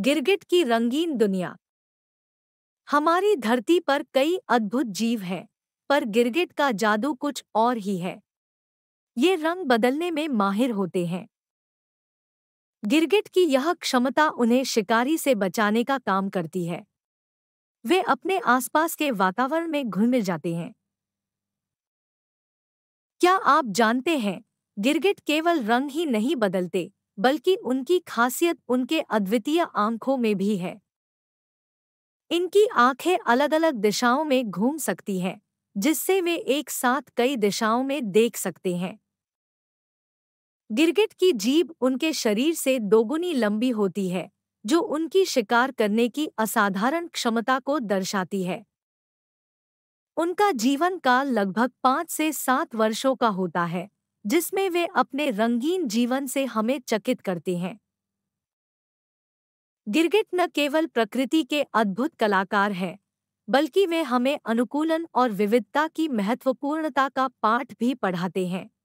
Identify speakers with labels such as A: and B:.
A: गिरगिट की रंगीन दुनिया हमारी धरती पर कई अद्भुत जीव हैं पर गिरगिट का जादू कुछ और ही है ये रंग बदलने में माहिर होते हैं गिरगिट की यह क्षमता उन्हें शिकारी से बचाने का काम करती है वे अपने आसपास के वातावरण में घुल मिल जाते हैं क्या आप जानते हैं गिरगिट केवल रंग ही नहीं बदलते बल्कि उनकी खासियत उनके अद्वितीय आंखों में भी है इनकी आंखें अलग अलग दिशाओं में घूम सकती हैं जिससे वे एक साथ कई दिशाओं में देख सकते हैं गिरगिट की जीभ उनके शरीर से दोगुनी लंबी होती है जो उनकी शिकार करने की असाधारण क्षमता को दर्शाती है उनका जीवन काल लगभग पांच से सात वर्षों का होता है जिसमें वे अपने रंगीन जीवन से हमें चकित करते हैं गिरगिट न केवल प्रकृति के अद्भुत कलाकार हैं बल्कि वे हमें अनुकूलन और विविधता की महत्वपूर्णता का पाठ भी पढ़ाते हैं